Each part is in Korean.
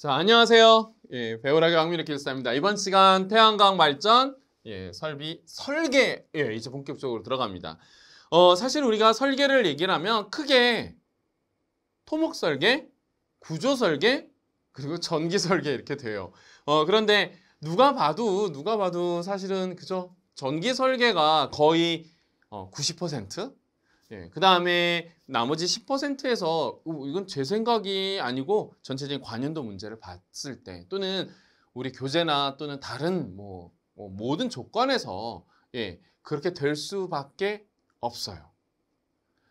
자, 안녕하세요. 예, 배우라기 왕민의 길사입니다. 이번 시간 태양광 발전 예, 설비 설계 예, 이제 본격적으로 들어갑니다. 어, 사실 우리가 설계를 얘기를 하면 크게 토목 설계, 구조 설계, 그리고 전기 설계 이렇게 돼요. 어, 그런데 누가 봐도 누가 봐도 사실은 그죠? 전기 설계가 거의 어, 90% 예, 그 다음에 나머지 10%에서 이건 제 생각이 아니고 전체적인 관연도 문제를 봤을 때 또는 우리 교재나 또는 다른 뭐, 뭐 모든 조건에서 예, 그렇게 될 수밖에 없어요.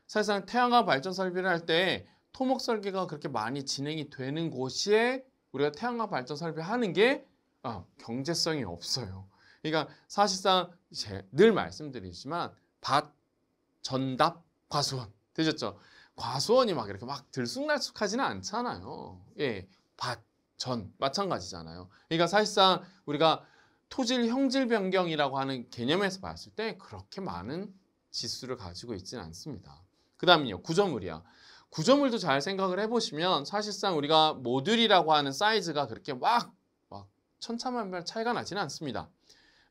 사실상 태양광 발전 설비를 할 때 토목 설계가 그렇게 많이 진행이 되는 곳에 우리가 태양광 발전 설비 하는 게 아, 경제성이 없어요. 그러니까 사실상 제, 늘 말씀드리지만 밭 전답 과수원. 되셨죠? 과수원이 막 이렇게 막 들쑥날쑥하지는 않잖아요. 예. 밭, 전, 마찬가지잖아요. 그러니까 사실상 우리가 토질 형질 변경이라고 하는 개념에서 봤을 때 그렇게 많은 지수를 가지고 있지는 않습니다. 그 다음은요, 구조물이야. 구조물도 잘 생각을 해보시면 사실상 우리가 모듈이라고 하는 사이즈가 그렇게 막, 막 천차만별 차이가 나지는 않습니다.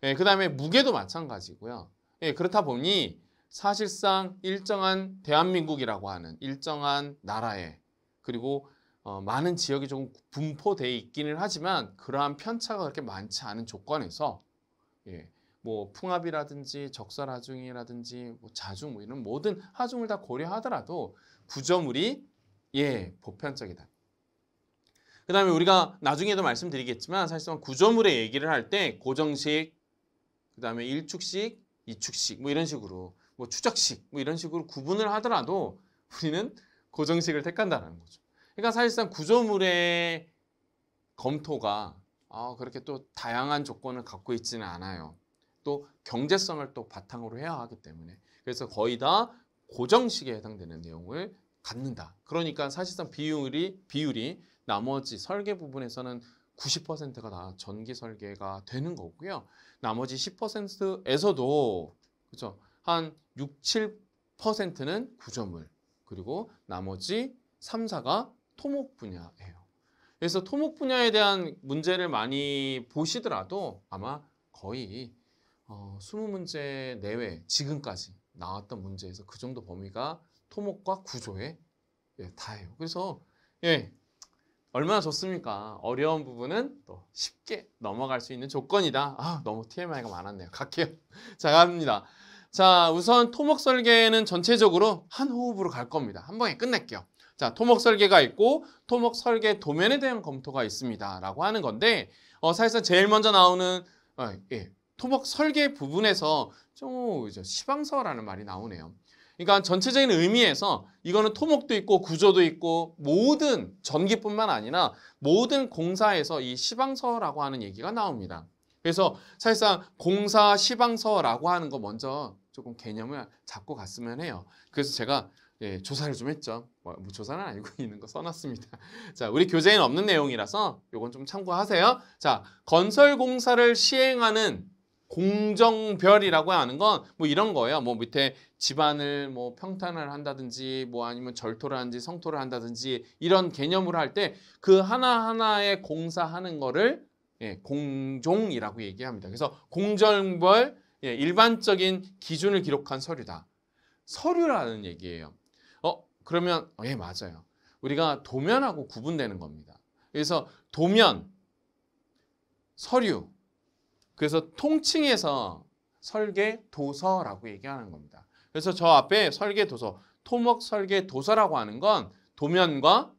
예, 그 다음에 무게도 마찬가지고요. 예, 그렇다 보니 사실상 일정한 대한민국이라고 하는 일정한 나라에 그리고 어, 많은 지역이 조금 분포돼 있기는 하지만 그러한 편차가 그렇게 많지 않은 조건에서 예, 뭐풍합이라든지 적설 하중이라든지 뭐 자중 뭐 이런 모든 하중을 다 고려하더라도 구조물이 예 보편적이다. 그 다음에 우리가 나중에도 말씀드리겠지만 사실상 구조물의 얘기를 할 때 고정식, 그 다음에 일축식, 이축식 뭐 이런 식으로 뭐 추적식 뭐 이런 식으로 구분을 하더라도 우리는 고정식을 택한다는 거죠. 그러니까 사실상 구조물의 검토가 아, 그렇게 또 다양한 조건을 갖고 있지는 않아요. 또 경제성을 또 바탕으로 해야 하기 때문에 그래서 거의 다 고정식에 해당되는 내용을 갖는다. 그러니까 사실상 비율이 비율이 나머지 설계 부분에서는 90%가 다 전기 설계가 되는 거고요. 나머지 10%에서도 그죠 한 6, 7%는 구조물 그리고 나머지 3, 4가 토목 분야예요. 그래서 토목 분야에 대한 문제를 많이 보시더라도 아마 거의 어, 20문제 내외 지금까지 나왔던 문제에서 그 정도 범위가 토목과 구조에 예, 다예요. 그래서 예, 얼마나 좋습니까? 어려운 부분은 또 쉽게 넘어갈 수 있는 조건이다. 아, 너무 TMI가 많았네요. 갈게요. 자, 갑니다. 자, 우선 토목 설계는 전체적으로 한 호흡으로 갈 겁니다. 한번에 끝낼게요. 자, 토목 설계가 있고 토목 설계 도면에 대한 검토가 있습니다. 라고 하는 건데 어, 사실상 제일 먼저 나오는 어, 예, 토목 설계 부분에서 좀 시방서라는 말이 나오네요. 그러니까 전체적인 의미에서 이거는 토목도 있고 구조도 있고 모든 전기뿐만 아니라 모든 공사에서 이 시방서라고 하는 얘기가 나옵니다. 그래서 사실상 공사 시방서라고 하는 거 먼저 조금 개념을 잡고 갔으면 해요. 그래서 제가 예, 조사를 좀 했죠. 뭐, 뭐 조사는 알고 있는 거 써놨습니다. 자, 우리 교재에는 없는 내용이라서 이건 좀 참고하세요. 자, 건설 공사를 시행하는 공정별이라고 하는 건 뭐 이런 거예요. 뭐 밑에 집안을 뭐 평탄을 한다든지 뭐 아니면 절토를 한지 성토를 한다든지 이런 개념으로 할 때 그 하나하나의 공사하는 거를 예, 공종이라고 얘기합니다. 그래서 공정벌 예, 일반적인 기준을 기록한 서류다. 서류라는 얘기예요. 어, 그러면 어, 예, 맞아요. 우리가 도면하고 구분되는 겁니다. 그래서 도면, 서류, 그래서 통칭해서 설계 도서라고 얘기하는 겁니다. 그래서 저 앞에 설계 도서, 토목 설계 도서라고 하는 건 도면과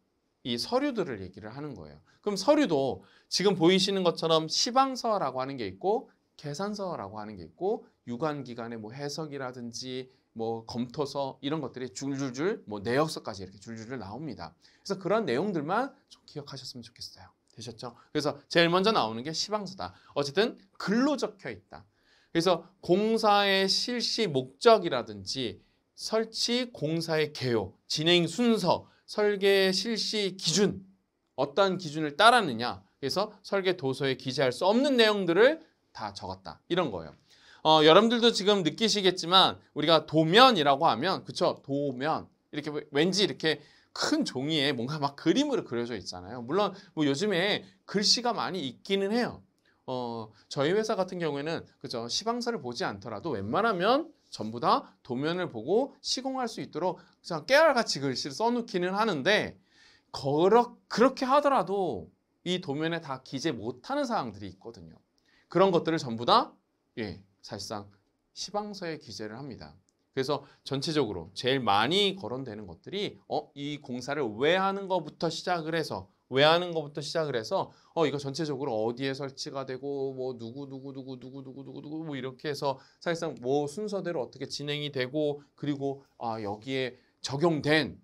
이 서류들을 얘기를 하는 거예요. 그럼 서류도 지금 보이시는 것처럼 시방서라고 하는 게 있고 계산서라고 하는 게 있고 유관 기관의 뭐 해석이라든지 뭐 검토서 이런 것들이 줄줄줄 뭐 내역서까지 이렇게 줄줄줄 나옵니다. 그래서 그런 내용들만 좀 기억하셨으면 좋겠어요. 되셨죠? 그래서 제일 먼저 나오는 게 시방서다. 어쨌든 글로 적혀 있다. 그래서 공사의 실시 목적이라든지 설치 공사의 개요, 진행 순서, 설계 실시 기준 어떤 기준을 따랐느냐. 그래서 설계 도서에 기재할 수 없는 내용들을 다 적었다. 이런 거예요. 어, 여러분들도 지금 느끼시겠지만 우리가 도면이라고 하면 그쵸 도면 이렇게 왠지 이렇게 큰 종이에 뭔가 막 그림으로 그려져 있잖아요. 물론 뭐 요즘에 글씨가 많이 있기는 해요. 어, 저희 회사 같은 경우에는 그저시방서를 보지 않더라도 웬만하면 전부 다 도면을 보고 시공할 수 있도록 그냥 깨알같이 글씨를 써놓기는 하는데 그러, 그렇게 하더라도 이 도면에 다 기재 못하는 사항들이 있거든요. 그런 것들을 전부 다 예, 사실상 시방서에 기재를 합니다. 그래서 전체적으로 제일 많이 거론되는 것들이 어, 이 공사를 왜 하는 것부터 시작을 해서 왜 하는 것부터 시작을 해서 어 이거 전체적으로 어디에 설치가 되고 뭐 누구 누구 누구 누구 누구 누구 누구 뭐 이렇게 해서 사실상 뭐 순서대로 어떻게 진행이 되고 그리고 아 여기에 적용된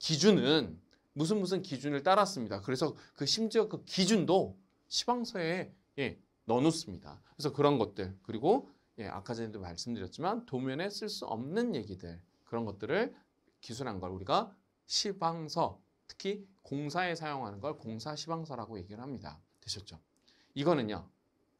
기준은 무슨 무슨 기준을 따랐습니다. 그래서 그 심지어 그 기준도 시방서에 예, 넣어놓습니다. 그래서 그런 것들 그리고 예, 아까 전에도 말씀드렸지만 도면에 쓸 수 없는 얘기들 그런 것들을 기술한 걸 우리가 시방서 특히 공사에 사용하는 걸 공사 시방서라고 얘기를 합니다. 되셨죠? 이거는요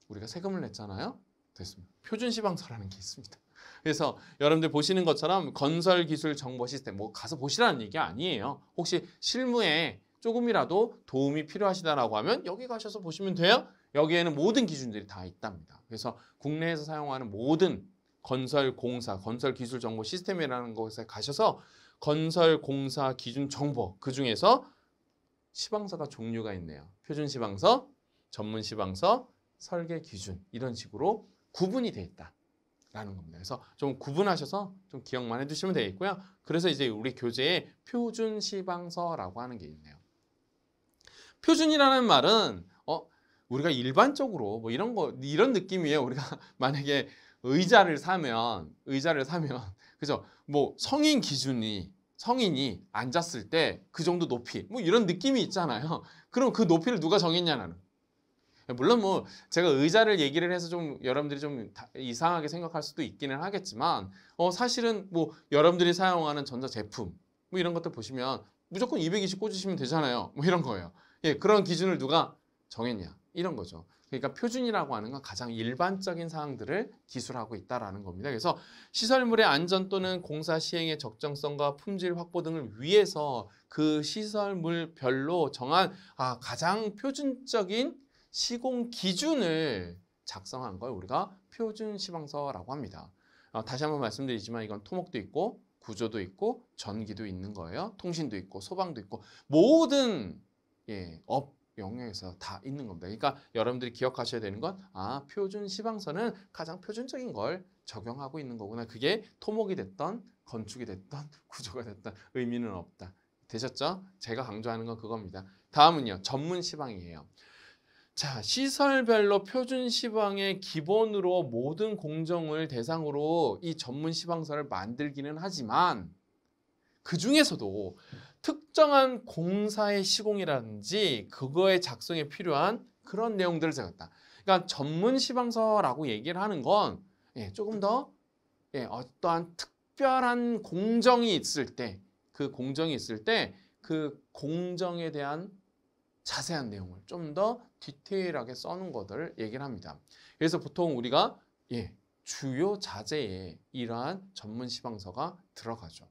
우리가 세금을 냈잖아요. 됐습니다. 표준 시방서라는 게 있습니다. 그래서 여러분들 보시는 것처럼 건설 기술 정보 시스템 뭐 가서 보시라는 얘기 아니에요. 혹시 실무에 조금이라도 도움이 필요하시다라고 하면 여기 가셔서 보시면 돼요. 여기에는 모든 기준들이 다 있답니다. 그래서 국내에서 사용하는 모든 건설 공사, 건설 기술 정보 시스템이라는 곳에 가셔서 건설 공사 기준 정보 그 중에서 시방서가 종류가 있네요. 표준 시방서, 전문 시방서, 설계 기준 이런 식으로 구분이 돼 있다. 라는 겁니다. 그래서 좀 구분하셔서 좀 기억만 해두시면 되겠고요. 그래서 이제 우리 교재에 표준 시방서라고 하는 게 있네요. 표준이라는 말은 어 우리가 일반적으로 뭐 이런 거 이런 느낌이에요. 우리가 만약에 의자를 사면 의자를 사면 그죠? 뭐 성인 기준이 성인이 앉았을 때 그 정도 높이 뭐 이런 느낌이 있잖아요. 그럼 그 높이를 누가 정했냐는 물론 뭐 음. 제가 의자를 얘기를 해서 좀 여러분들이 좀 이상하게 생각할 수도 있기는 하겠지만 어 사실은 뭐 여러분들이 사용하는 전자 제품 뭐 이런 것들 보시면 무조건 220 꽂으시면 되잖아요. 뭐 이런 거예요. 예, 그런 기준을 누가 정했냐 이런 거죠. 그러니까 표준이라고 하는 건 가장 일반적인 사항들을 기술하고 있다라는 겁니다. 그래서 시설물의 안전 또는 공사 시행의 적정성과 품질 확보 등을 위해서 그 시설물별로 정한 아, 가장 표준적인 시공 기준을 작성한 걸 우리가 표준 시방서라고 합니다. 어, 다시 한번 말씀드리지만 이건 토목도 있고 구조도 있고 전기도 있는 거예요. 통신도 있고 소방도 있고 모든 예, 업 영역에서 다 있는 겁니다. 그러니까 여러분들이 기억하셔야 되는 건 아, 표준 시방서는 가장 표준적인 걸 적용하고 있는 거구나. 그게 토목이 됐던 건축이 됐던 구조가 됐던 의미는 없다. 되셨죠? 제가 강조하는 건 그겁니다. 다음은요. 전문 시방이에요. 자, 시설별로 표준 시방의 기본으로 모든 공정을 대상으로 이 전문 시방서를 만들기는 하지만 그 중에서도 특정한 공사의 시공이라든지 그거의 작성에 필요한 그런 내용들을 적었다. 그러니까 전문 시방서라고 얘기를 하는 건 예, 조금 더 예, 어떠한 특별한 공정이 있을 때 그 공정이 있을 때 그 공정에 대한 자세한 내용을 좀 더 디테일하게 써놓은 것을 얘기를 합니다. 그래서 보통 우리가 예, 주요 자제에 이러한 전문 시방서가 들어가죠.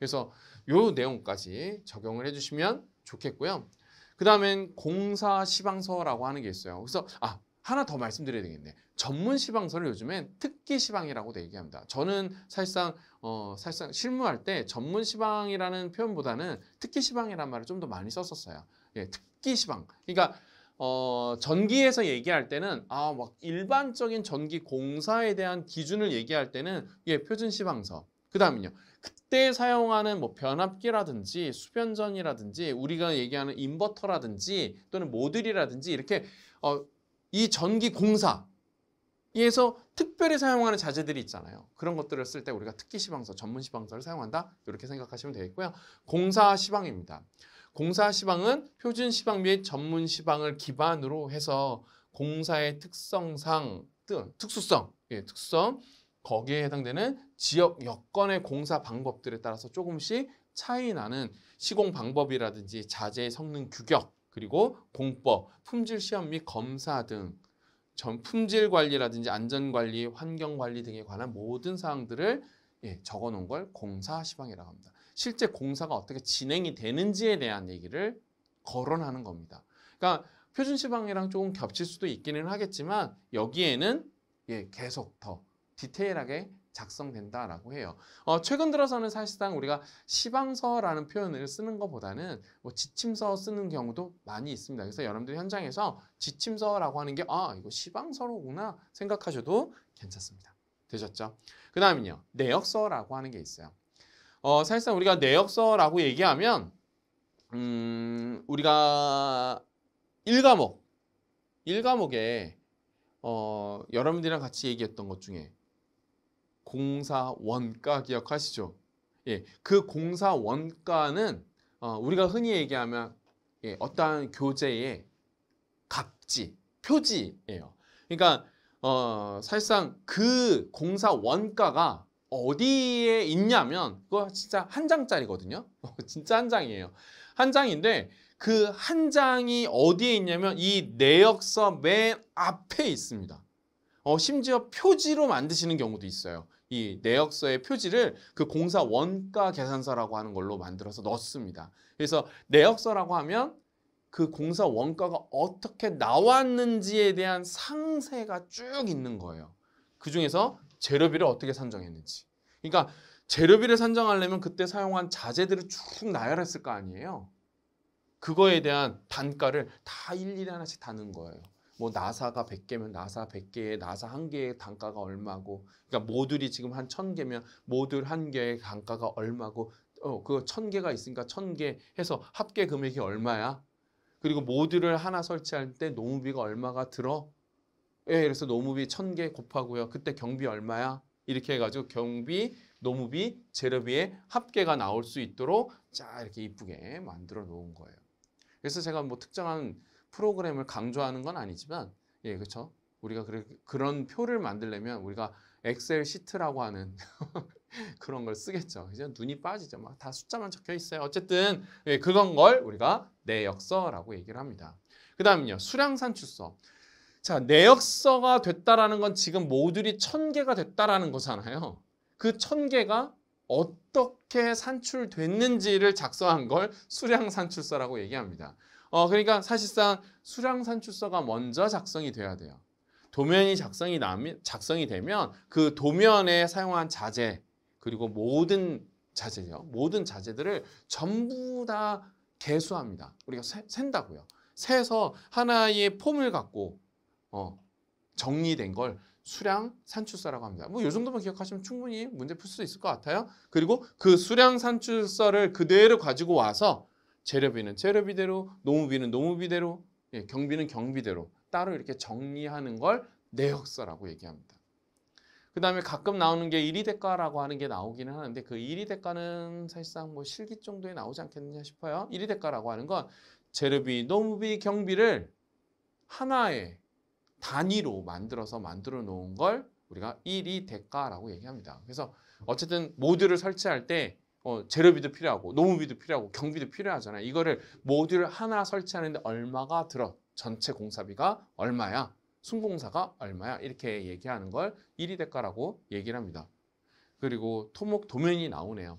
그래서 요 내용까지 적용을 해주시면 좋겠고요. 그 다음엔 공사 시방서라고 하는 게 있어요. 그래서 아 하나 더 말씀드려야 되겠네. 전문 시방서를 요즘엔 특기 시방이라고 도 얘기합니다. 저는 사실상 어 사실상 실무할 때 전문 시방이라는 표현보다는 특기 시방이라는 말을 좀 더 많이 썼었어요. 예, 특기 시방. 그러니까 어, 전기에서 얘기할 때는 아막 일반적인 전기 공사에 대한 기준을 얘기할 때는 예, 표준 시방서. 그다음은요. 그때 사용하는 뭐 변압기라든지 수변전이라든지 우리가 얘기하는 인버터라든지 또는 모듈이라든지 이렇게 어, 이 전기 공사에서 특별히 사용하는 자재들이 있잖아요. 그런 것들을 쓸 때 우리가 특기 시방서, 전문 시방서를 사용한다. 이렇게 생각하시면 되겠고요. 공사 시방입니다. 공사 시방은 표준 시방 및 전문 시방을 기반으로 해서 공사의 특성상 등 특수성, 예, 특성 거기에 해당되는 지역 여건의 공사 방법들에 따라서 조금씩 차이 나는 시공 방법이라든지 자재 성능 규격 그리고 공법, 품질 시험 및 검사 등전 품질 관리라든지 안전 관리, 환경 관리 등에 관한 모든 사항들을 예, 적어 놓은 걸 공사 시방이라고 합니다. 실제 공사가 어떻게 진행이 되는지에 대한 얘기를 거론하는 겁니다. 그러니까 표준 시방이랑 조금 겹칠 수도 있기는 하겠지만 여기에는 예, 계속 더 디테일하게 작성된다라고 해요. 어, 최근 들어서는 사실상 우리가 시방서라는 표현을 쓰는 것보다는 뭐 지침서 쓰는 경우도 많이 있습니다. 그래서 여러분들 현장에서 지침서라고 하는 게 아, 이거 시방서로구나 생각하셔도 괜찮습니다. 되셨죠? 그 다음은요. 내역서라고 하는 게 있어요. 어, 사실상 우리가 내역서라고 얘기하면 음, 우리가 1과목 1과목에 어, 여러분들이랑 같이 얘기했던 것 중에 공사 원가 기억하시죠? 예, 그 공사 원가는 어, 우리가 흔히 얘기하면 예, 어떠한 교재의 값지, 표지예요. 그러니까 어, 사실상 그 공사 원가가 어디에 있냐면 그거 진짜 한 장짜리거든요. 진짜 한 장이에요. 한 장인데 그 한 장이 어디에 있냐면 이 내역서 맨 앞에 있습니다. 어, 심지어 표지로 만드시는 경우도 있어요. 이 내역서의 표지를 그 공사 원가 계산서라고 하는 걸로 만들어서 넣습니다. 그래서 내역서라고 하면 그 공사 원가가 어떻게 나왔는지에 대한 상세가 쭉 있는 거예요. 그 중에서 재료비를 어떻게 산정했는지. 그러니까 재료비를 산정하려면 그때 사용한 자재들을 쭉 나열했을 거 아니에요. 그거에 대한 단가를 다 일일이 하나씩 다는 거예요. 뭐 나사가 100개면 나사 100개에 나사 1 개의 단가가 얼마고 그러니까 모듈이 지금 한 1000개면 모듈 한 개의 단가가 얼마고 어, 그 1000개가 있으니까 1000개 해서 합계 금액이 얼마야? 그리고 모듈을 하나 설치할 때 노무비가 얼마가 들어? 예, 그래서 노무비 천 개 곱하고요. 그때 경비 얼마야? 이렇게 해가지고 경비, 노무비, 재료비의 합계가 나올 수 있도록 자 이렇게 이쁘게 만들어 놓은 거예요. 그래서 제가 뭐 특정한 프로그램을 강조하는 건 아니지만 예, 그렇죠. 우리가 그래, 그런 표를 만들려면 우리가 엑셀 시트라고 하는 그런 걸 쓰겠죠. 이제 눈이 빠지죠. 막 다 숫자만 적혀 있어요. 어쨌든 예, 그건 걸 우리가 내역서라고 얘기를 합니다. 그 다음은요. 수량산출서. 자, 내역서가 됐다라는 건 지금 모듈이 천 개가 됐다라는 거잖아요. 그 천 개가 어떻게 산출됐는지를 작성한 걸 수량 산출서라고 얘기합니다. 어, 그러니까 사실상 수량 산출서가 먼저 작성이 돼야 돼요. 도면이 작성이 나면 작성이 되면 그 도면에 사용한 자재 그리고 모든 자재요. 모든 자재들을 전부 다 개수합니다. 우리가 세, 센다고요. 세서 하나의 폼을 갖고 어, 정리된 걸 수량 산출서라고 합니다. 뭐요 정도만 기억하시면 충분히 문제 풀 수 있을 것 같아요. 그리고 그 수량 산출서를 그대로 가지고 와서 재료비는 재료비대로, 노무비는 노무비대로, 예, 경비는 경비대로 따로 이렇게 정리하는 걸 내역서라고 얘기합니다. 그 다음에 가끔 나오는 게 1위 대가라고 하는 게 나오기는 하는데 그 1위 대가는 사실상 뭐 실기 정도에 나오지 않겠느냐 싶어요. 1위 대가라고 하는 건 재료비, 노무비, 경비를 하나의 단위로 만들어서 만들어 놓은 걸 우리가 1이 대가라고 얘기합니다. 그래서 어쨌든 모듈을 설치할 때 어, 재료비도 필요하고 노무비도 필요하고 경비도 필요하잖아요. 이거를 모듈 하나 설치하는데 얼마가 들어 전체 공사비가 얼마야 순공사가 얼마야 이렇게 얘기하는 걸 1이 대가라고 얘기를 합니다. 그리고 토목 도면이 나오네요.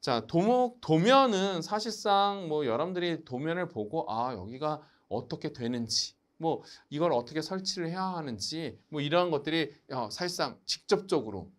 자, 도목 도면은 사실상 뭐 여러분들이 도면을 보고 아, 여기가 어떻게 되는지 뭐 이걸 어떻게 설치를 해야 하는지 뭐 이러한 것들이 어, 사실상 직접적으로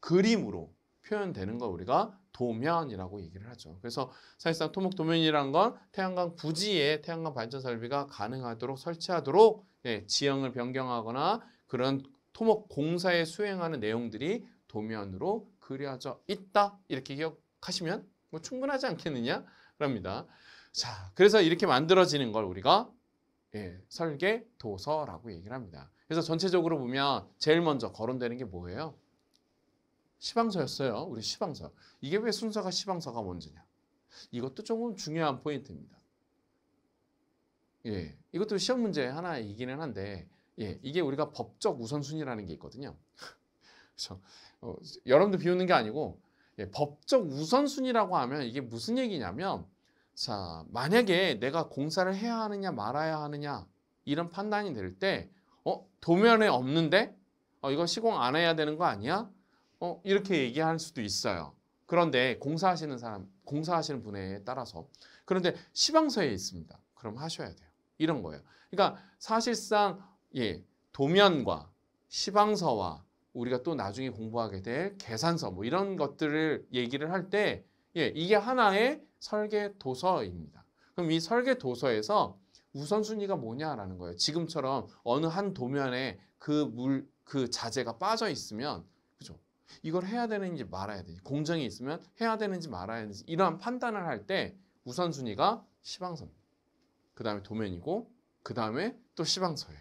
그림으로 표현되는 걸 우리가 도면이라고 얘기를 하죠. 그래서 사실상 토목 도면이란 건 태양광 부지에 태양광 발전 설비가 가능하도록 설치하도록 예, 지형을 변경하거나 그런 토목 공사에 수행하는 내용들이 도면으로 그려져 있다 이렇게 기억하시면 뭐 충분하지 않겠느냐그럽니다 자, 그래서 이렇게 만들어지는 걸 우리가 예, 설계 도서라고 얘기를 합니다. 그래서 전체적으로 보면 제일 먼저 거론되는 게 뭐예요? 시방서였어요. 우리 시방서. 이게 왜 순서가 시방서가 먼저냐? 이것도 조금 중요한 포인트입니다. 예, 이것도 시험 문제 하나이기는 한데, 예, 이게 우리가 법적 우선순위라는 게 있거든요. 그래서 어, 여러분들 비우는 게 아니고 예, 법적 우선순위라고 하면 이게 무슨 얘기냐면 자, 만약에 내가 공사를 해야 하느냐 말아야 하느냐 이런 판단이 될 때, 어, 도면에 없는데? 어, 이거 시공 안 해야 되는 거 아니야? 어, 이렇게 얘기할 수도 있어요. 그런데 공사하시는 사람, 공사하시는 분에 따라서. 그런데 시방서에 있습니다. 그럼 하셔야 돼요. 이런 거예요. 그러니까 사실상, 예, 도면과 시방서와 우리가 또 나중에 공부하게 될 계산서 뭐 이런 것들을 얘기를 할 때, 예, 이게 하나의 설계 도서입니다. 그럼 이 설계 도서에서 우선순위가 뭐냐라는 거예요. 지금처럼 어느 한 도면에 그 물, 그 자재가 빠져 있으면, 그죠? 이걸 해야 되는지 말아야 되지 공정이 있으면 해야 되는지 말아야 되지 이러한 판단을 할 때 우선순위가 시방선. 그 다음에 도면이고, 그 다음에 또 시방서예요.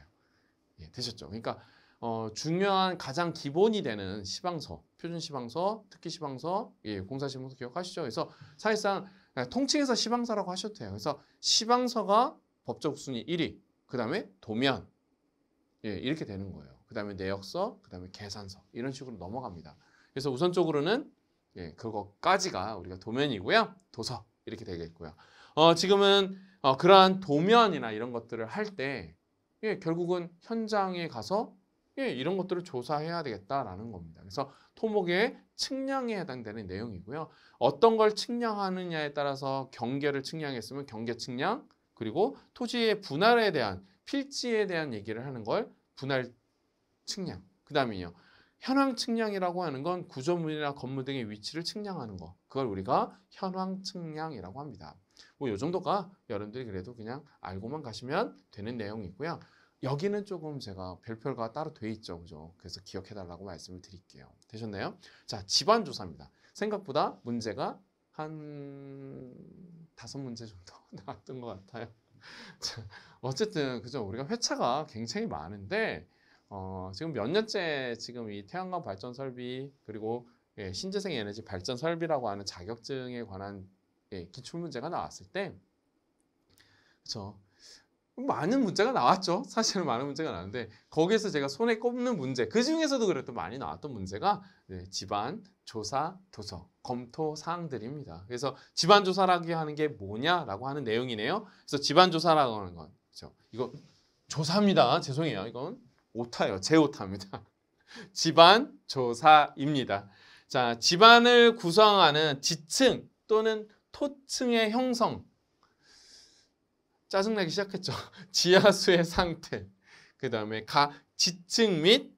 예, 되셨죠? 그러니까, 어, 중요한 가장 기본이 되는 시방서, 표준 시방서, 특기 시방서, 예, 공사 시방서 기억하시죠? 그래서 사실상 그러니까 통칭해서 시방서라고 하셔도 돼요. 그래서 시방서가 법적 순위 1위, 그 다음에 도면, 예, 이렇게 되는 거예요. 그 다음에 내역서, 그 다음에 계산서 이런 식으로 넘어갑니다. 그래서 우선적으로는 예, 그거까지가 우리가 도면이고요. 도서 이렇게 되겠고요. 어, 지금은 어, 그러한 도면이나 이런 것들을 할때 예, 결국은 현장에 가서 예, 이런 것들을 조사해야 되겠다라는 겁니다. 그래서 토목의 측량에 해당되는 내용이고요. 어떤 걸 측량하느냐에 따라서 경계를 측량했으면 경계 측량, 그리고 토지의 분할에 대한 필지에 대한 얘기를 하는 걸 분할 측량. 그 다음이요. 현황 측량이라고 하는 건 구조물이나 건물 등의 위치를 측량하는 거. 그걸 우리가 현황 측량이라고 합니다. 뭐이 정도가 여러분들이 그래도 그냥 알고만 가시면 되는 내용이고요. 여기는 조금 제가 별표가 따로 돼 있죠. 그죠? 그래서 기억해 달라고 말씀을 드릴게요. 되셨나요? 자, 집안 조사입니다. 생각보다 문제가 한 다섯 문제 정도 나왔던 것 같아요. 자, 어쨌든 그죠? 우리가 회차가 굉장히 많은데 어, 지금 몇 년째 지금 이 태양광 발전 설비 그리고 예, 신재생 에너지 발전 설비라고 하는 자격증에 관한 예, 기출 문제가 나왔을 때 그렇죠. 많은 문제가 나왔죠. 사실은 많은 문제가 나는데 왔 거기에서 제가 손에 꼽는 문제 그 중에서도 그래도 많이 나왔던 문제가 네, 집안 조사 도서 검토 사항들입니다. 그래서 집안 조사라고 하는 게 뭐냐라고 하는 내용이네요. 그래서 집안 조사라고 하는 건 그렇죠. 이거 조사입니다. 죄송해요. 이건 오타예요. 제 오타입니다. 집안 조사입니다. 자, 집안을 구성하는 지층 또는 토층의 형성 짜증나기 시작했죠. 지하수의 상태, 그 다음에 가 지층 및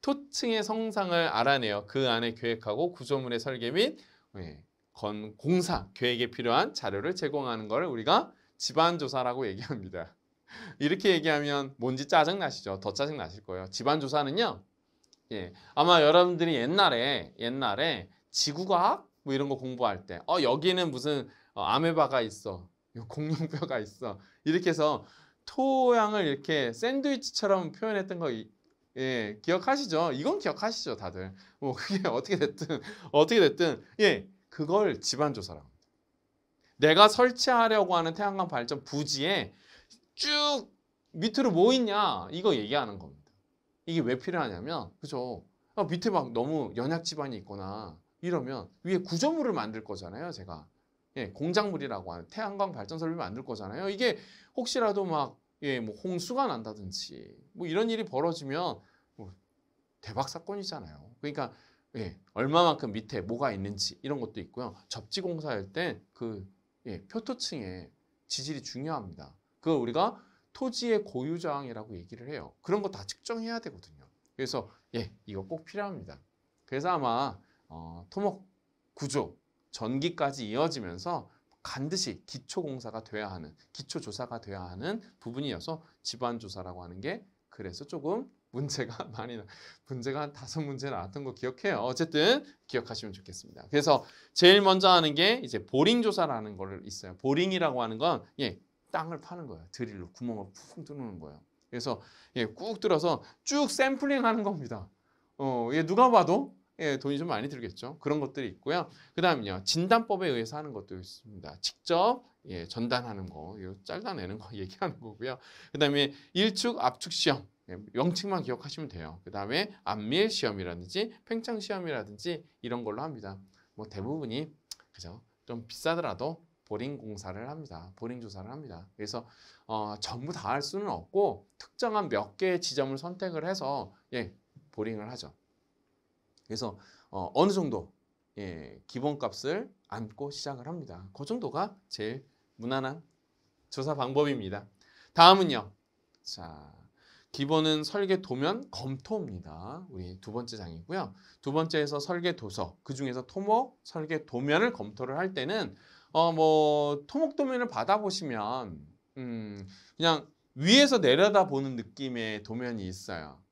토층의 성상을 알아내어 그 안에 계획하고 구조물의 설계 및 예, 건, 공사, 계획에 필요한 자료를 제공하는 것을 우리가 집안조사라고 얘기합니다. 이렇게 얘기하면 뭔지 짜증나시죠? 더 짜증나실 거예요. 집안조사는요. 예, 아마 여러분들이 옛날에 옛날에 지구과학 뭐 이런 거 공부할 때 어, 여기는 무슨 아메바가 어, 있어. 공룡뼈가 있어. 이렇게 해서 토양을 이렇게 샌드위치처럼 표현했던 거 예, 기억하시죠? 이건 기억하시죠, 다들. 뭐 그게 어떻게 됐든 어떻게 됐든 예, 그걸 집안 조사라고 합니다. 내가 설치하려고 하는 태양광 발전 부지에 쭉 밑으로 뭐 있냐 이거 얘기하는 겁니다. 이게 왜 필요하냐면 그죠? 아, 밑에 막 너무 연약 지반이 있거나 이러면 위에 구조물을 만들 거잖아요, 제가. 예, 공작물이라고 하는 태양광 발전설를 만들 거잖아요. 이게 혹시라도 막 예, 뭐 홍수가 난다든지 뭐 이런 일이 벌어지면 뭐 대박 사건이잖아요. 그러니까 예, 얼마만큼 밑에 뭐가 있는지 이런 것도 있고요. 접지 공사할 때그 예, 표토층의 지질이 중요합니다. 그 우리가 토지의 고유저항이라고 얘기를 해요. 그런 거 다 측정해야 되거든요. 그래서 예, 이거 꼭 필요합니다. 그래서 아마 어, 토목 구조 전기까지 이어지면서 반드시 기초공사가 돼야 하는 기초조사가 돼야 하는 부분이어서 집안조사라고 하는 게 그래서 조금 문제가 많이 문제가 한 다섯 문제 나왔던 거 기억해요. 어쨌든 기억하시면 좋겠습니다. 그래서 제일 먼저 하는 게 이제 보링 조사라는 걸 있어요. 보링이라고 하는 건 예, 땅을 파는 거예요. 드릴로 구멍을 푹 뚫는 거예요. 그래서 예, 꾹뚫어서쭉 샘플링 하는 겁니다. 어, 예, 누가 봐도 예, 돈이 좀 많이 들겠죠. 그런 것들이 있고요. 그 다음요. 진단법에 의해서 하는 것도 있습니다. 직접 예, 전단하는 거, 잘라내는 거 얘기하는 거고요. 그 다음에 일축, 압축 시험. 예, 명칭만 기억하시면 돼요. 그 다음에 안밀 시험이라든지 팽창 시험이라든지 이런 걸로 합니다. 뭐 대부분이 그죠? 좀 비싸더라도 보링 공사를 합니다. 보링 조사를 합니다. 그래서 어, 전부 다 할 수는 없고 특정한 몇 개의 지점을 선택을 해서 예 보링을 하죠. 그래서 어, 어느 정도 예, 기본값을 안고 시작을 합니다. 그 정도가 제일 무난한 조사 방법입니다. 다음은요. 자, 기본은 설계 도면 검토입니다. 우리 두 번째 장이고요. 두 번째에서 설계 도서, 그 중에서 토목 설계 도면을 검토를 할 때는 어뭐 토목 도면을 받아보시면 음 그냥 위에서 내려다보는 느낌의 도면이 있어요.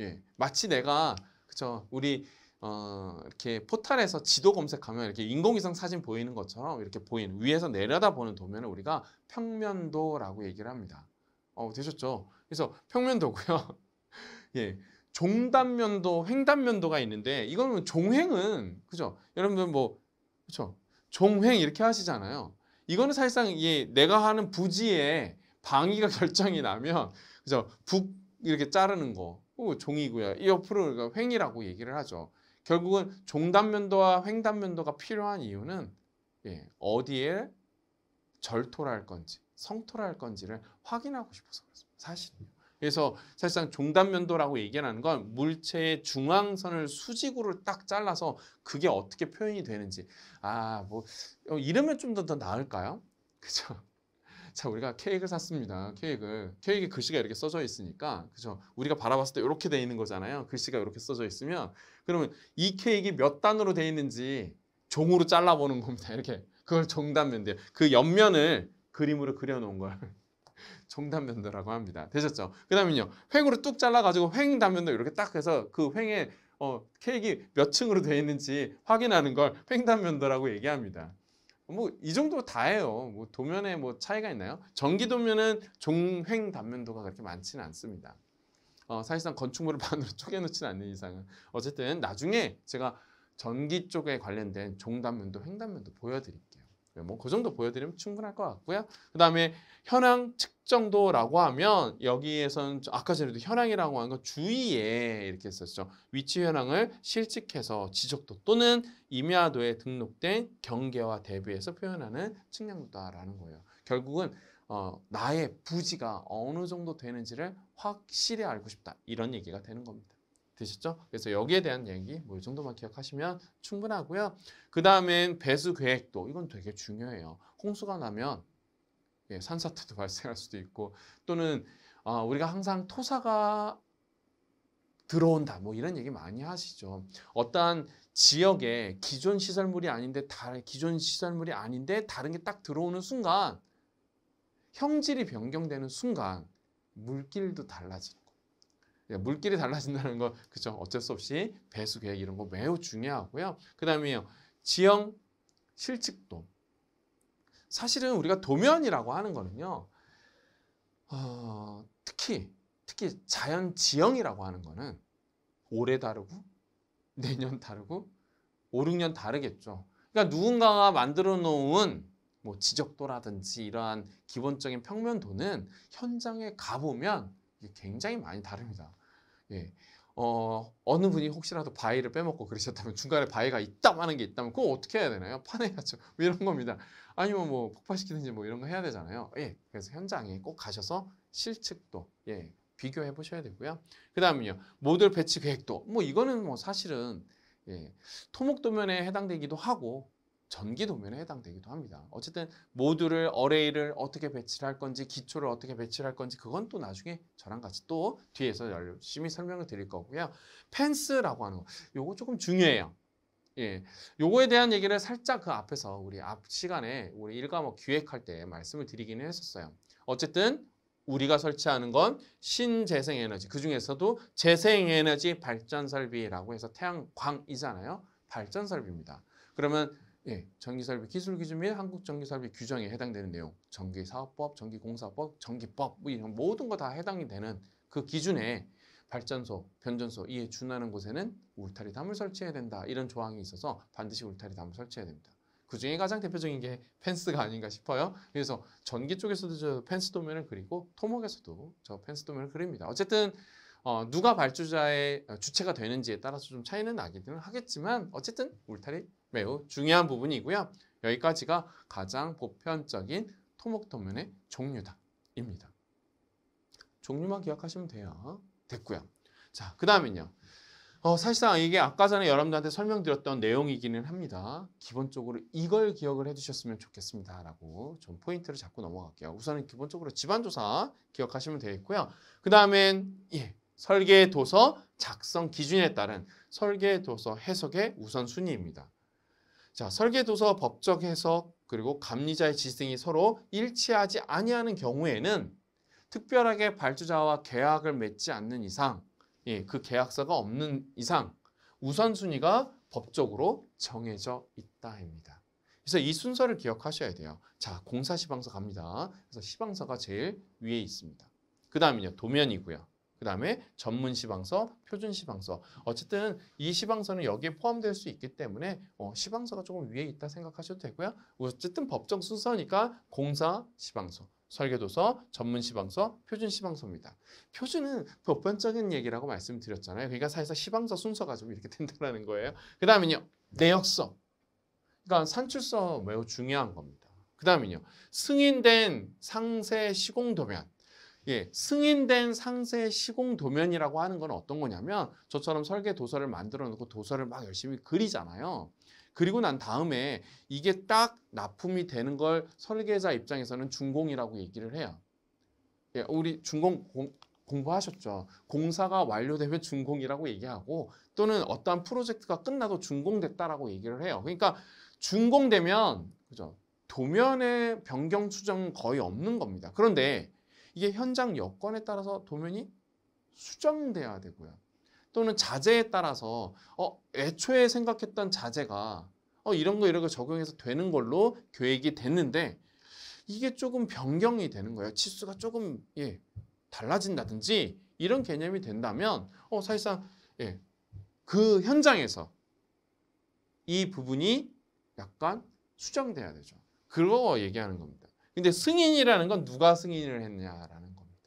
예, 마치 내가 그렇죠. 우리 어, 이렇게 포탈에서 지도 검색하면 이렇게 인공위성 사진 보이는 것처럼 이렇게 보이 위에서 내려다보는 도면을 우리가 평면도라고 얘기를 합니다. 어, 되셨죠? 그래서 평면도고요. 예. 종단면도, 횡단면도가 있는데 이거는 종횡은 그죠? 여러분들 뭐 그렇죠? 종횡 이렇게 하시잖아요. 이거는 사실상 이 내가 하는 부지에 방위가 결정이 나면 그죠? 북 이렇게 자르는 거 종이고요. 이 옆으로 횡이라고 얘기를 하죠. 결국은 종단면도와 횡단면도가 필요한 이유는 예, 어디에 절토를 할 건지 성토를 할 건지를 확인하고 싶어서 그렇습니다. 사실은요. 그래서 사실상 종단면도라고 얘기하는 건 물체의 중앙선을 수직으로 딱 잘라서 그게 어떻게 표현이 되는지 아뭐 어, 이러면 좀더더 나을까요? 그죠? 자, 우리가 케이크를 샀습니다. 케이크를. 케이크 글씨가 이렇게 써져 있으니까, 그죠? 우리가 바라봤을 때 이렇게 돼 있는 거잖아요. 글씨가 이렇게 써져 있으면. 그러면 이 케이크 몇 단으로 돼 있는지 종으로 잘라보는 겁니다. 이렇게. 그걸 정단면 돼요. 그 옆면을 그림으로 그려놓은 걸. 정단면도라고 합니다. 되셨죠? 그 다음에요. 횡으로 뚝 잘라가지고 횡단면도 이렇게 딱 해서 그 횡에 어, 케이크 몇 층으로 돼 있는지 확인하는 걸 횡단면도라고 얘기합니다. 뭐이 정도 다예요. 뭐 도면에 뭐 차이가 있나요? 전기 도면은 종횡 단면도가 그렇게 많지는 않습니다. 어, 사실상 건축물을 반으로 쪼개놓지는 않는 이상은 어쨌든 나중에 제가 전기 쪽에 관련된 종단면도 횡단면도 보여드릴게요. 네, 뭐그 정도 보여드리면 충분할 것 같고요. 그 다음에 현황 측정도라고 하면 여기에선 아까 전에도 현황이라고 한건 주위에 이렇게 했었죠. 위치 현황을 실측해서 지적도 또는 임야도에 등록된 경계와 대비해서 표현하는 측량도다라는 거예요. 결국은 어, 나의 부지가 어느 정도 되는지를 확실히 알고 싶다. 이런 얘기가 되는 겁니다. 되셨죠? 그래서 여기에 대한 얘기 뭐 이 정도만 기억하시면 충분하고요. 그 다음엔 배수 계획도 이건 되게 중요해요. 홍수가 나면 예, 산사태도 발생할 수도 있고 또는 어, 우리가 항상 토사가 들어온다 뭐 이런 얘기 많이 하시죠. 어떠한 지역에 기존 시설물이 아닌데 다른 기존 시설물이 아닌데 다른 게 딱 들어오는 순간 형질이 변경되는 순간 물길도 달라지는 예, 물길이 달라진다는 거 그죠? 어쩔 수 없이 배수 계획 이런 거 매우 중요하고요. 그다음에요. 지형 실측도. 사실은 우리가 도면이라고 하는 거는요. 어, 특히 특히 자연 지형이라고 하는 거는 올해 다르고 내년 다르고 5, 6년 다르겠죠. 그러니까 누군가가 만들어 놓은 뭐 지적도라든지 이러한 기본적인 평면도는 현장에 가보면 굉장히 많이 다릅니다. 예. 어, 어느 분이 혹시라도 바위를 빼먹고 그러셨다면 중간에 바위가 있다 하는 게 있다면 그거 어떻게 해야 되나요? 파내야죠. 뭐 이런 겁니다. 아니면 뭐 폭발시키든지 뭐 이런 거 해야 되잖아요. 예. 그래서 현장에 꼭 가셔서 실측도 예. 비교해 보셔야 되고요. 그다음은요. 모듈 배치 계획도 뭐 이거는 뭐 사실은 예. 토목 도면에 해당되기도 하고 전기도면에 해당되기도 합니다. 어쨌든 모듈을, 어레이를 어떻게 배치를 할 건지, 기초를 어떻게 배치를 할 건지 그건 또 나중에 저랑 같이 또 뒤에서 열심히 설명을 드릴 거고요. 펜스라고 하는 거, 요거 조금 중요해요. 예, 요거에 대한 얘기를 살짝 그 앞에서 우리 앞 시간에 우리 일과목 뭐 기획할 때 말씀을 드리기는 했었어요. 어쨌든 우리가 설치하는 건 신재생에너지, 그중에서도 재생에너지 발전설비라고 해서 태양광이잖아요. 발전설비입니다. 그러면 예, 전기설비 기술 기준 및 한국 전기설비 규정에 해당되는 내용, 전기사업법, 전기공사법, 전기법 뭐 이런 모든 거 다 해당이 되는 그 기준에 발전소, 변전소 이에 준하는 곳에는 울타리 담을 설치해야 된다 이런 조항이 있어서 반드시 울타리 담을 설치해야 됩니다. 그 중에 가장 대표적인 게 펜스가 아닌가 싶어요. 그래서 전기 쪽에서도 저 펜스 도면을 그리고 토목에서도 저 펜스 도면을 그립니다. 어쨌든 어, 누가 발주자의 주체가 되는지에 따라서 좀 차이는 나기는 하겠지만 어쨌든 울타리 매우 중요한 부분이고요. 여기까지가 가장 보편적인 토목토면의 종류다입니다. 종류만 기억하시면 돼요. 됐고요. 자, 그 다음은요. 어, 사실상 이게 아까 전에 여러분들한테 설명드렸던 내용이기는 합니다. 기본적으로 이걸 기억을 해주셨으면 좋겠습니다. 라고 좀 포인트를 잡고 넘어갈게요. 우선은 기본적으로 집안조사 기억하시면 되겠고요. 그 다음엔 예, 설계도서 작성 기준에 따른 설계도서 해석의 우선순위입니다. 자, 설계도서 법적 해석 그리고 감리자의 지승이 서로 일치하지 아니하는 경우에는 특별하게 발주자와 계약을 맺지 않는 이상 예, 그 계약서가 없는 이상 우선순위가 법적으로 정해져 있다입니다. 그래서 이 순서를 기억하셔야 돼요. 자, 공사 시방서 갑니다. 그래서 시방서가 제일 위에 있습니다. 그다음은 도면이고요. 그 다음에 전문 시방서, 표준 시방서. 어쨌든 이 시방서는 여기에 포함될 수 있기 때문에 어, 시방서가 조금 위에 있다 생각하셔도 되고요. 어쨌든 법정 순서니까 공사 시방서, 설계도서, 전문 시방서, 표준 시방서입니다. 표준은 보편적인 얘기라고 말씀드렸잖아요. 그러니까 사실상 시방서 순서가 좀 이렇게 된다는 거예요. 그 다음은요. 내역서. 그러니까 산출서 매우 중요한 겁니다. 그 다음은요. 승인된 상세 시공도면. 예, 승인된 상세 시공 도면이라고 하는 건 어떤 거냐면 저처럼 설계 도서를 만들어 놓고 도서를 막 열심히 그리잖아요. 그리고 난 다음에 이게 딱 납품이 되는 걸 설계자 입장에서는 준공이라고 얘기를 해요. 예, 우리 준공 공, 공부하셨죠. 공사가 완료되면 준공이라고 얘기하고 또는 어떠한 프로젝트가 끝나도 준공됐다라고 얘기를 해요. 그러니까 준공되면 그죠? 도면의 변경 추정은 거의 없는 겁니다. 그런데 이게 현장 여건에 따라서 도면이 수정돼야 되고요. 또는 자재에 따라서 어 애초에 생각했던 자재가 어 이런 거 이런 거 적용해서 되는 걸로 계획이 됐는데 이게 조금 변경이 되는 거예요. 치수가 조금 예 달라진다든지 이런 개념이 된다면 어 사실상 예그 현장에서 이 부분이 약간 수정돼야 되죠. 그거 얘기하는 겁니다. 근데 승인이라는 건 누가 승인을 했냐라는 겁니다.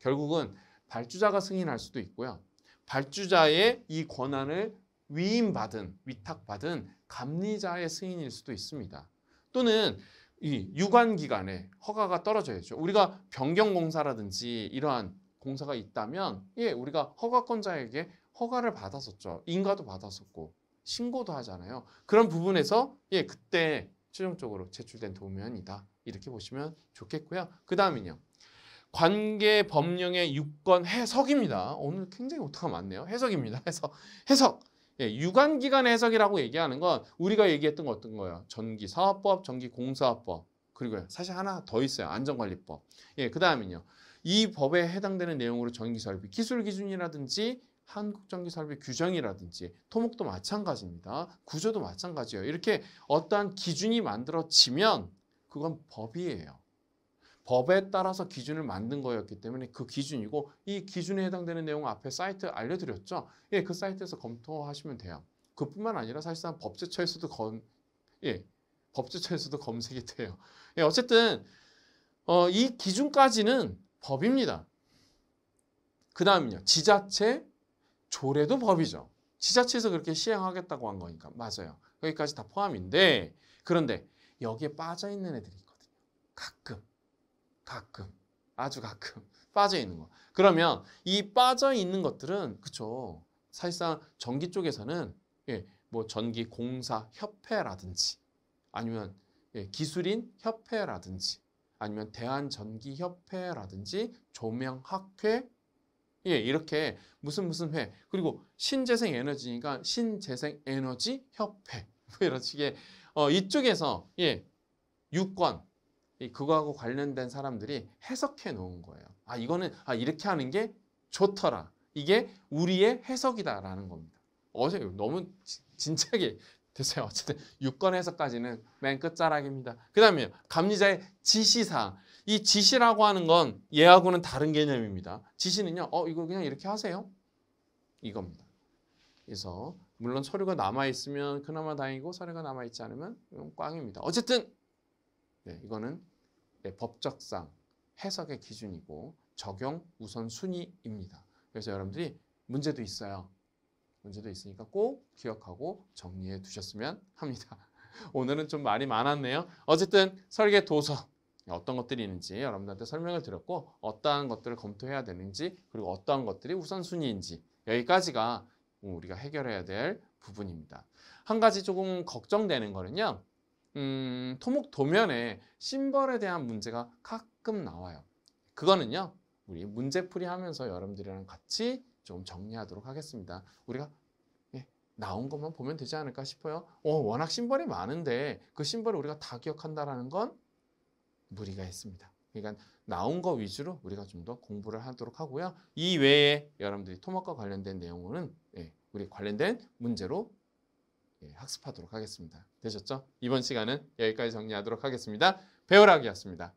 결국은 발주자가 승인할 수도 있고요. 발주자의 이 권한을 위임받은, 위탁받은 감리자의 승인일 수도 있습니다. 또는 이 유관 기관에 허가가 떨어져야죠. 우리가 변경 공사라든지 이러한 공사가 있다면 예, 우리가 허가권자에게 허가를 받았었죠. 인가도 받았었고 신고도 하잖아요. 그런 부분에서 예, 그때 최종적으로 제출된 도면이다. 이렇게 보시면 좋겠고요. 그 다음은요. 관계 법령의 유권 해석입니다. 오늘 굉장히 오토가 많네요. 해석입니다. 해석. 해석. 예, 유관기관 해석이라고 얘기하는 건 우리가 얘기했던 거 어떤 거예요? 전기사업법, 전기공사업법. 그리고요. 사실 하나 더 있어요. 안전관리법. 예, 그 다음은요. 이 법에 해당되는 내용으로 전기설비 기술 기준이라든지 한국전기산업의 규정이라든지 토목도 마찬가지입니다. 구조도 마찬가지예요. 이렇게 어떠한 기준이 만들어지면 그건 법이에요. 법에 따라서 기준을 만든 거였기 때문에 그 기준이고 이 기준에 해당되는 내용 앞에 사이트 알려드렸죠. 예, 그 사이트에서 검토하시면 돼요. 그뿐만 아니라 사실상 법제처에서도 검, 예, 법제처에서도 검색이 돼요. 예, 어쨌든 어, 이 기준까지는 법입니다. 그 다음은요. 지자체, 조례도 법이죠. 지자체에서 그렇게 시행하겠다고 한 거니까 맞아요. 여기까지 다 포함인데 그런데 여기에 빠져 있는 애들이 있거든요. 가끔, 가끔, 아주 가끔 빠져 있는 거. 그러면 이 빠져 있는 것들은 그쵸. 사실상 전기 쪽에서는 예, 뭐 전기 공사 협회라든지 아니면 예, 기술인 협회라든지 아니면 대한전기협회라든지 조명학회 예, 이렇게 무슨 무슨 회 그리고 신재생 에너지니까 신재생 에너지 협회 뭐 이런 식의 어, 이쪽에서 예, 유권 그거하고 관련된 사람들이 해석해 놓은 거예요. 아 이거는 아 이렇게 하는 게 좋더라. 이게 우리의 해석이다라는 겁니다. 어제 너무 진지하게 됐어요. 어쨌든 유권해석까지는맨 끝자락입니다. 그 다음에 감리자의 지시사항. 이 지시라고 하는 건 얘하고는 다른 개념입니다. 지시는요. 어 이거 그냥 이렇게 하세요. 이겁니다. 그래서 물론 서류가 남아있으면 그나마 다행이고 서류가 남아있지 않으면 꽝입니다. 어쨌든 네, 이거는 네, 법적상 해석의 기준이고 적용 우선순위입니다. 그래서 여러분들이 문제도 있어요. 문제도 있으니까 꼭 기억하고 정리해 두셨으면 합니다. 오늘은 좀 말이 많았네요. 어쨌든 설계 도서 어떤 것들이 있는지 여러분들한테 설명을 드렸고 어떠한 것들을 검토해야 되는지 그리고 어떠한 것들이 우선순위인지 여기까지가 음, 우리가 해결해야 될 부분입니다. 한 가지 조금 걱정되는 거는요. 음, 토목 도면에 심벌에 대한 문제가 가끔 나와요. 그거는요. 우리 문제풀이 하면서 여러분들이랑 같이 좀 정리하도록 하겠습니다. 우리가 예, 나온 것만 보면 되지 않을까 싶어요. 어, 워낙 심벌이 많은데 그 심벌을 우리가 다 기억한다라는 건 무리가 있습니다. 그러니까 나온 거 위주로 우리가 좀 더 공부를 하도록 하고요. 이 외에 여러분들이 토막과 관련된 내용은 예, 우리 관련된 문제로 예, 학습하도록 하겠습니다. 되셨죠? 이번 시간은 여기까지 정리하도록 하겠습니다. 배우락이었습니다.